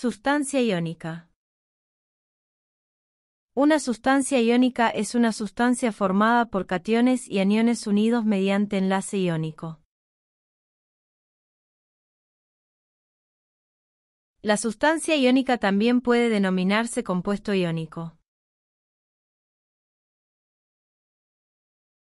Sustancia iónica. Una sustancia iónica es una sustancia formada por cationes y aniones unidos mediante enlace iónico. La sustancia iónica también puede denominarse compuesto iónico.